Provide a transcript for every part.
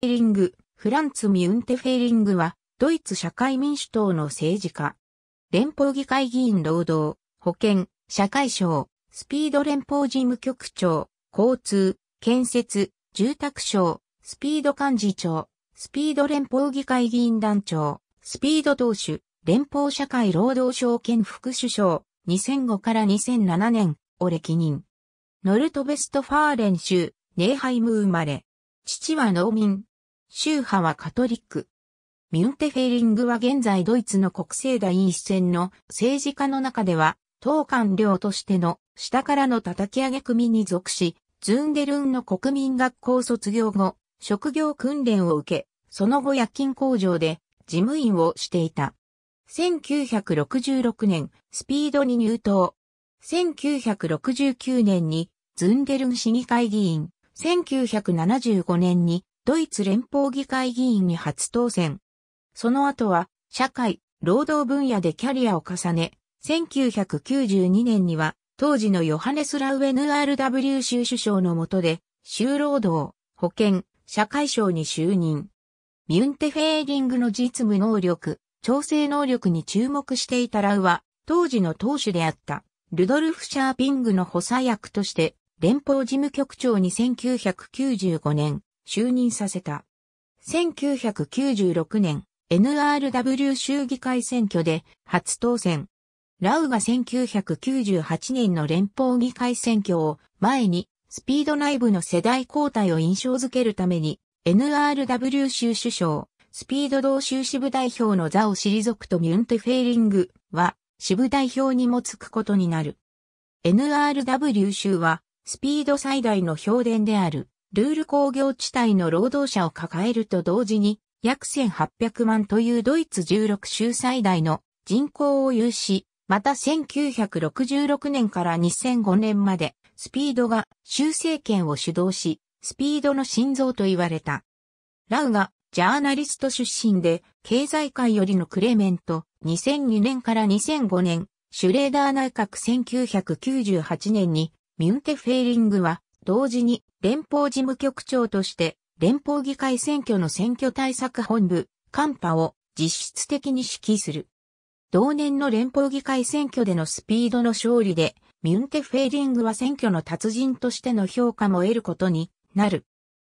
フェリング、フランツ・ミュンテ・フェリングは、ドイツ社会民主党の政治家。連邦議会議員労働、保健、社会省、スピード連邦事務局長、交通、建設、住宅省、スピード幹事長、スピード連邦議会議員団長、スピード党首、連邦社会労働省兼副首相、2005から2007年を歴任。ノルトベストファーレン州、ネーハイム生まれ。父は農民、宗派はカトリック。ミュンテフェリングは現在ドイツの国政第一線の政治家の中では、党官僚としての下からの叩き上げ組に属し、ズンデルンの国民学校卒業後、職業訓練を受け、その後薬金工場で事務員をしていた。1966年、スピードに入党。1969年に、ズンデルン市議会議員。1975年に、ドイツ連邦議会議員に初当選。その後は、社会、労働分野でキャリアを重ね、1992年には、当時のヨハネス・ラウェヌ RW 州首相の下で、州労働、保健、社会省に就任。ミュンテフェーリングの実務能力、調整能力に注目していたラウは、当時の党首であった、ルドルフ・シャーピングの補佐役として、連邦事務局長に1995年、就任させた。1996年、NRW 州議会選挙で初当選。ラウが1998年の連邦議会選挙を前にスピード内部の世代交代を印象づけるために NRW 州首相、スピード同州支部代表の座を退くとミュンテフェーリングは支部代表にもつくことになる。NRW 州はスピード最大の評伝である。ルール工業地帯の労働者を抱えると同時に、約1800万というドイツ16州最大の人口を有し、また1966年から2005年まで、スピードが州政権を主導し、スピードの心臓と言われた。ラウがジャーナリスト出身で、経済界よりのクレメント、2002年から2005年、シュレーダー内閣1998年に、ミュンテ・フェーリングは、同時に連邦事務局長として、連邦議会選挙の選挙対策本部、カンパを実質的に指揮する。同年の連邦議会選挙でのスピードの勝利で、ミュンテ・フェーリングは選挙の達人としての評価も得ることになる。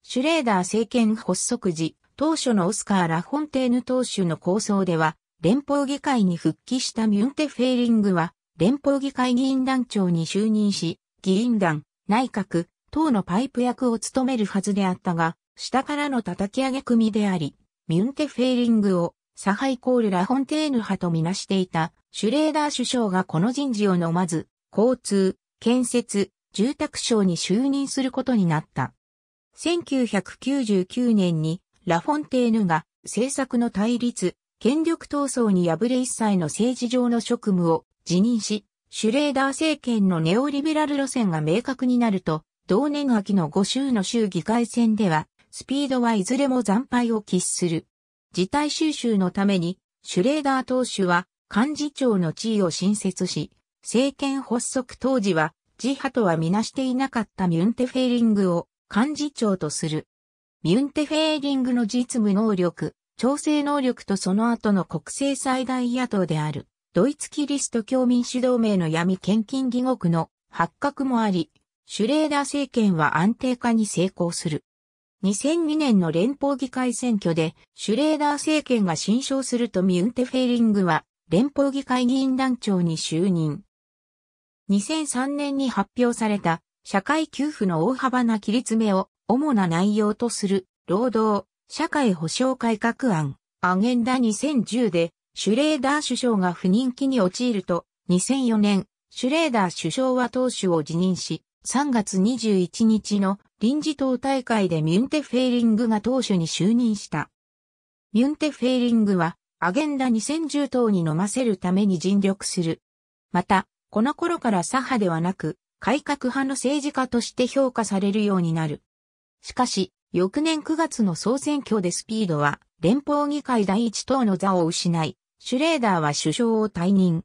シュレーダー政権発足時、当初のオスカー・ラフォンテーヌ党首の構想では、連邦議会に復帰したミュンテ・フェーリングは、連邦議会議員団長に就任し、議員団、内閣、党のパイプ役を務めるはずであったが、下からの叩き上げ組であり、ミュンテフェーリングを、サハイコールラフォンテーヌ派とみなしていた、シュレーダー首相がこの人事を飲まず、交通、建設、住宅省に就任することになった。1999年に、ラフォンテーヌが政策の対立、権力闘争に敗れ一切の政治上の職務を辞任し、シュレーダー政権のネオリベラル路線が明確になると、同年秋の5州の州議会選では、スピードはいずれも惨敗を喫する。事態収集のために、シュレーダー党首は幹事長の地位を新設し、政権発足当時は、自派とはみなしていなかったミュンテフェーリングを幹事長とする。ミュンテフェーリングの実務能力、調整能力とその後の国政最大野党である、ドイツキリスト教民主同盟の闇献金疑獄の発覚もあり、シュレーダー政権は安定化に成功する。2002年の連邦議会選挙で、シュレーダー政権が新勝するとミュンテフェーリングは、連邦議会議員団長に就任。2003年に発表された、社会給付の大幅な切り詰めを、主な内容とする、労働、社会保障改革案、アゲンダ2010で、シュレーダー首相が不人気に陥ると、2004年、シュレーダー首相は党首を辞任し、3月21日の臨時党大会でミュンテ・フェーリングが党首に就任した。ミュンテ・フェーリングは、アゲンダ2010党に飲ませるために尽力する。また、この頃から左派ではなく、改革派の政治家として評価されるようになる。しかし、翌年9月の総選挙でスピードは、連邦議会第一党の座を失い、シュレーダーは首相を退任。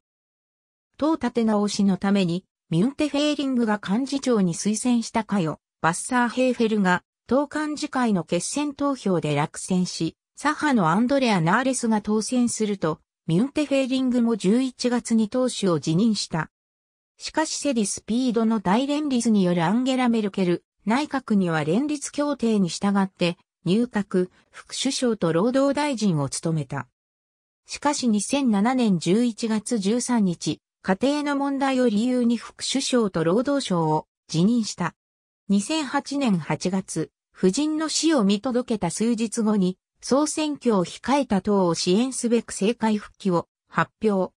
党立て直しのために、ミュンテ・フェーリングが幹事長に推薦したかよ、バッサー・ヘーフェルが、党幹事会の決選投票で落選し、左派のアンドレア・ナーレスが当選すると、ミュンテ・フェーリングも11月に党首を辞任した。しかしセディスピードの大連立によるアンゲラ・メルケル、内閣には連立協定に従って、入閣、副首相と労働大臣を務めた。しかし2007年11月13日、家庭の問題を理由に副首相と労働省を辞任した。2008年8月、夫人の死を見届けた数日後に、総選挙を控えた党を支援すべく政界復帰を発表。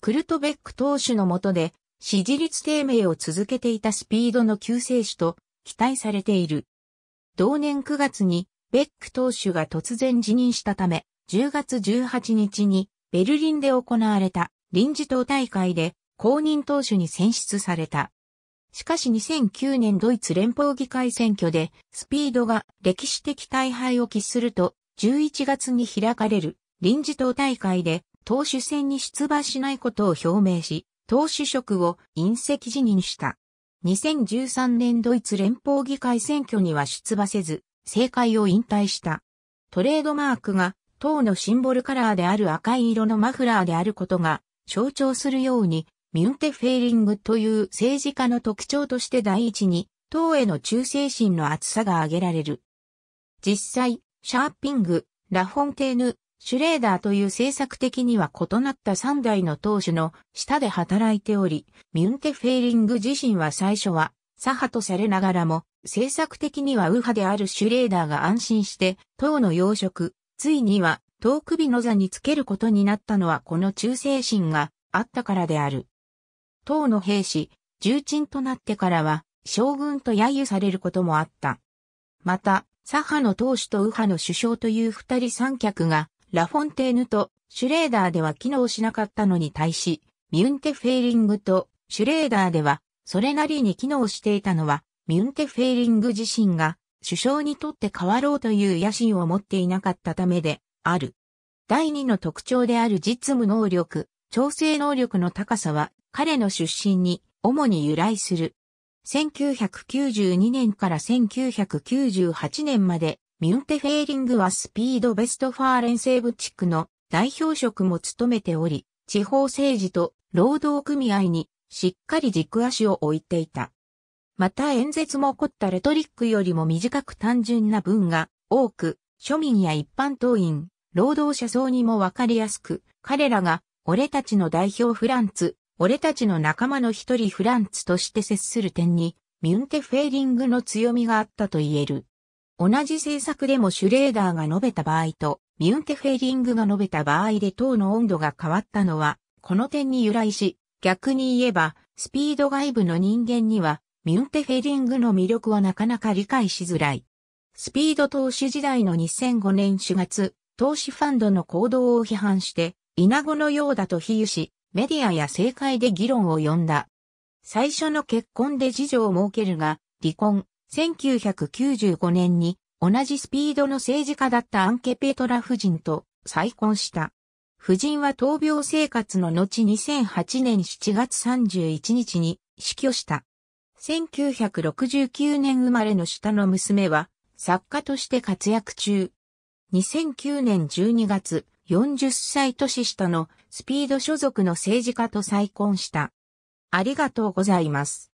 クルトベック党首の下で、支持率低迷を続けていたスピードの救世主と期待されている。同年9月に、ベック党首が突然辞任したため、10月18日にベルリンで行われた臨時党大会で公認党首に選出された。しかし2009年ドイツ連邦議会選挙でスピードが歴史的大敗を喫すると11月に開かれる臨時党大会で党首選に出馬しないことを表明し、党首職を隕石辞任した。2013年ドイツ連邦議会選挙には出馬せず、政界を引退した。トレードマークが党のシンボルカラーである赤い色のマフラーであることが象徴するように、ミュンテフェーリングという政治家の特徴として第一に、党への忠誠心の厚さが挙げられる。実際、シャーピング、ラフォンテーヌ、シュレーダーという政策的には異なった三代の党首の下で働いており、ミュンテフェーリング自身は最初は左派とされながらも、政策的には右派であるシュレーダーが安心して、党の要職、ついには遠首の座につけることになったのはこの忠誠心があったからである。唐の兵士、重鎮となってからは、将軍と揶揄されることもあった。また、左派の党首と右派の首相という二人三脚が、ラフォンテーヌとシュレーダーでは機能しなかったのに対し、ミュンテフェーリングとシュレーダーでは、それなりに機能していたのは、ミュンテフェーリング自身が、首相にとって変わろうという野心を持っていなかったためである。第二の特徴である実務能力、調整能力の高さは彼の出身に主に由来する。1992年から1998年までミュンテフェーリングはスピードベストファーレン西部地区の代表職も務めており、地方政治と労働組合にしっかり軸足を置いていた。また演説も凝ったレトリックよりも短く単純な文が多く、庶民や一般党員、労働者層にもわかりやすく、彼らが、俺たちの代表フランツ、俺たちの仲間の一人フランツとして接する点に、ミュンテフェーリングの強みがあったと言える。同じ政策でもシュレーダーが述べた場合と、ミュンテフェーリングが述べた場合で党の温度が変わったのは、この点に由来し、逆に言えば、スピード外部の人間には、ミュンテフェーリングの魅力をなかなか理解しづらい。スピード投資時代の2005年4月、投資ファンドの行動を批判して、稲子のようだと比喩し、メディアや政界で議論を呼んだ。最初の結婚で事情を設けるが、離婚、1995年に同じスピードの政治家だったアンケ・ペトラ夫人と再婚した。夫人は闘病生活の後2008年7月31日に死去した。1969年生まれの下の娘は作家として活躍中、2009年12月、40歳年下のスピード所属の政治家と再婚した。ありがとうございます。